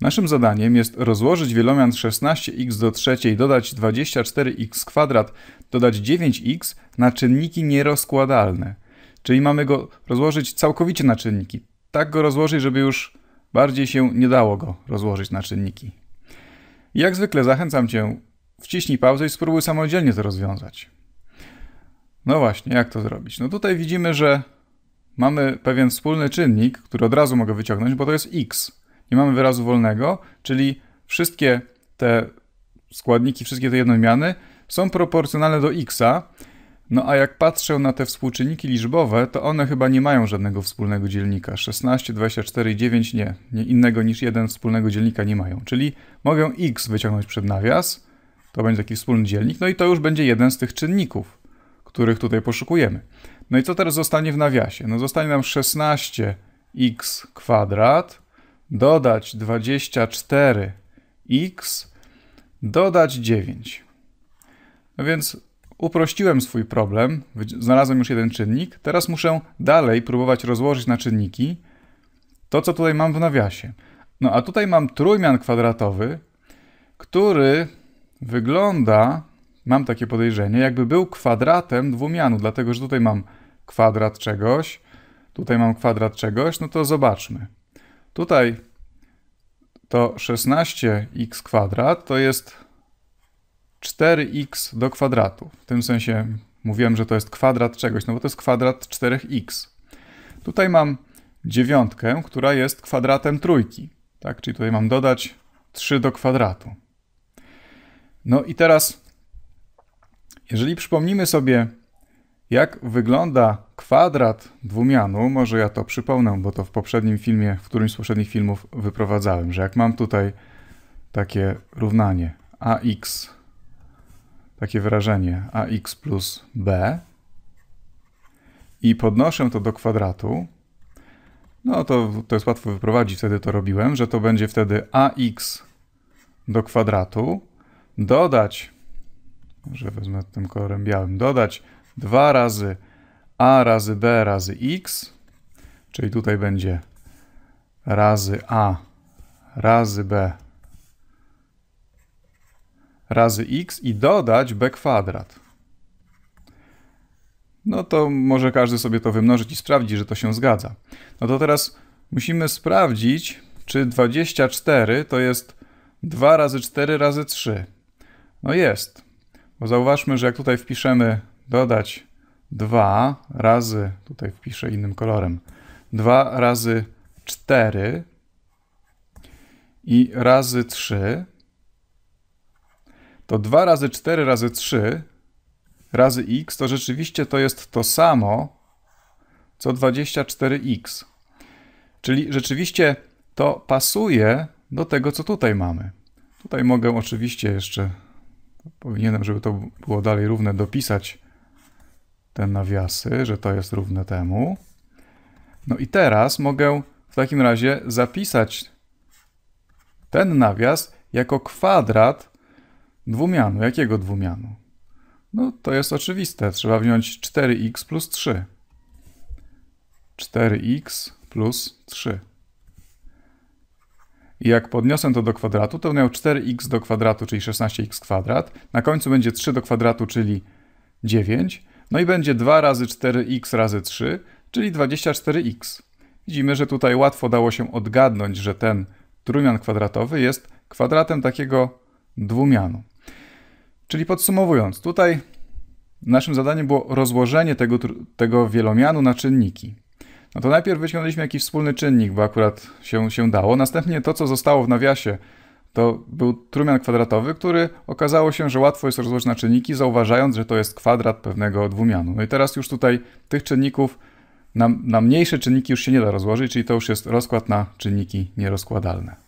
Naszym zadaniem jest rozłożyć wielomian 16x do trzeciej, dodać 24x kwadrat, dodać 9x na czynniki nierozkładalne. Czyli mamy go rozłożyć całkowicie na czynniki. Tak go rozłożyć, żeby już bardziej się nie dało go rozłożyć na czynniki. Jak zwykle zachęcam Cię, wciśnij pauzę i spróbuj samodzielnie to rozwiązać. No właśnie, jak to zrobić? No tutaj widzimy, że mamy pewien wspólny czynnik, który od razu mogę wyciągnąć, bo to jest x nie mamy wyrazu wolnego, czyli wszystkie te składniki, wszystkie te jednomiany są proporcjonalne do x'a, no a jak patrzę na te współczynniki liczbowe, to one chyba nie mają żadnego wspólnego dzielnika. 16, 24 i 9 nie, nie innego niż jeden wspólnego dzielnika nie mają. Czyli mogę x wyciągnąć przed nawias, to będzie taki wspólny dzielnik, no i to już będzie jeden z tych czynników, których tutaj poszukujemy. No i co teraz zostanie w nawiasie? No zostanie nam 16x kwadrat dodać 24x, dodać 9. No więc uprościłem swój problem, znalazłem już jeden czynnik, teraz muszę dalej próbować rozłożyć na czynniki to, co tutaj mam w nawiasie. No a tutaj mam trójmian kwadratowy, który wygląda, mam takie podejrzenie, jakby był kwadratem dwumianu, dlatego że tutaj mam kwadrat czegoś, tutaj mam kwadrat czegoś, no to zobaczmy. Tutaj to 16x kwadrat to jest 4x do kwadratu. W tym sensie mówiłem, że to jest kwadrat czegoś, no bo to jest kwadrat 4x. Tutaj mam dziewiątkę, która jest kwadratem trójki. Tak? Czyli tutaj mam dodać 3 do kwadratu. No i teraz, jeżeli przypomnimy sobie jak wygląda kwadrat dwumianu, może ja to przypomnę, bo to w poprzednim filmie, w którymś z poprzednich filmów wyprowadzałem, że jak mam tutaj takie równanie ax, takie wyrażenie ax plus b i podnoszę to do kwadratu, no to, to jest łatwo wyprowadzić, wtedy to robiłem, że to będzie wtedy ax do kwadratu, dodać, że wezmę tym kolorem białym, dodać 2 razy a razy b razy x, czyli tutaj będzie razy a razy b razy x i dodać b kwadrat. No to może każdy sobie to wymnożyć i sprawdzi, że to się zgadza. No to teraz musimy sprawdzić, czy 24 to jest 2 razy 4 razy 3. No jest, bo zauważmy, że jak tutaj wpiszemy dodać 2 razy, tutaj wpiszę innym kolorem, 2 razy 4 i razy 3, to 2 razy 4 razy 3 razy x to rzeczywiście to jest to samo, co 24x. Czyli rzeczywiście to pasuje do tego, co tutaj mamy. Tutaj mogę oczywiście jeszcze, powinienem, żeby to było dalej równe, dopisać te nawiasy, że to jest równe temu. No i teraz mogę w takim razie zapisać ten nawias jako kwadrat dwumianu. Jakiego dwumianu? No to jest oczywiste. Trzeba wziąć 4x plus 3. 4x plus 3. I jak podniosę to do kwadratu, to będę miał 4x do kwadratu, czyli 16x kwadrat. Na końcu będzie 3 do kwadratu, czyli 9. No i będzie 2 razy 4x razy 3, czyli 24x. Widzimy, że tutaj łatwo dało się odgadnąć, że ten trójmian kwadratowy jest kwadratem takiego dwumianu. Czyli podsumowując, tutaj naszym zadaniem było rozłożenie tego, tego wielomianu na czynniki. No to najpierw wyciągnęliśmy jakiś wspólny czynnik, bo akurat się, się dało. Następnie to, co zostało w nawiasie, to był trumian kwadratowy, który okazało się, że łatwo jest rozłożyć na czynniki, zauważając, że to jest kwadrat pewnego dwumianu. No i teraz już tutaj tych czynników na, na mniejsze czynniki już się nie da rozłożyć, czyli to już jest rozkład na czynniki nierozkładalne.